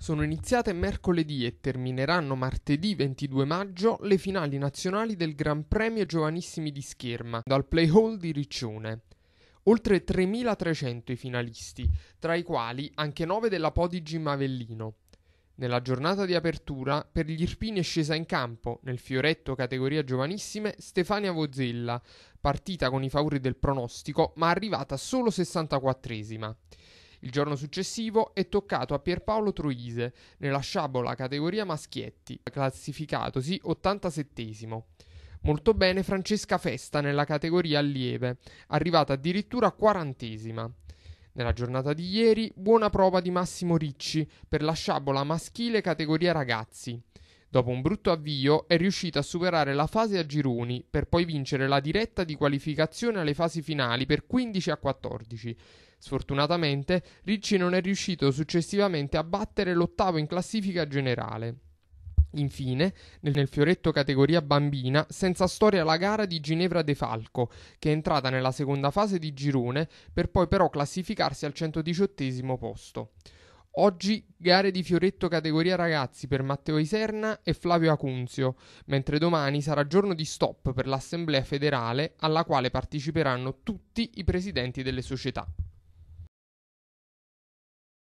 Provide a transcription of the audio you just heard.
Sono iniziate mercoledì e termineranno martedì 22 maggio le finali nazionali del Gran Premio Giovanissimi di Scherma dal Play Hall di Riccione. Oltre 3.300 i finalisti, tra i quali anche 9 della Podigi Mavellino. Nella giornata di apertura, per gli Irpini è scesa in campo, nel fioretto categoria giovanissime, Stefania Vozella, partita con i favori del pronostico, ma arrivata solo 64esima. Il giorno successivo è toccato a Pierpaolo Troise nella sciabola categoria maschietti, classificatosi 87 Molto bene Francesca Festa nella categoria allieve, arrivata addirittura quarantesima. Nella giornata di ieri, buona prova di Massimo Ricci per la sciabola maschile categoria ragazzi dopo un brutto avvio, è riuscita a superare la fase a gironi per poi vincere la diretta di qualificazione alle fasi finali per 15 a 14. Sfortunatamente, Ricci non è riuscito successivamente a battere l'ottavo in classifica generale. Infine, nel fioretto categoria bambina, senza storia la gara di Ginevra De Falco, che è entrata nella seconda fase di girone per poi però classificarsi al 118 posto. Oggi gare di fioretto categoria ragazzi per Matteo Iserna e Flavio Acunzio, mentre domani sarà giorno di stop per l'Assemblea federale alla quale parteciperanno tutti i presidenti delle società.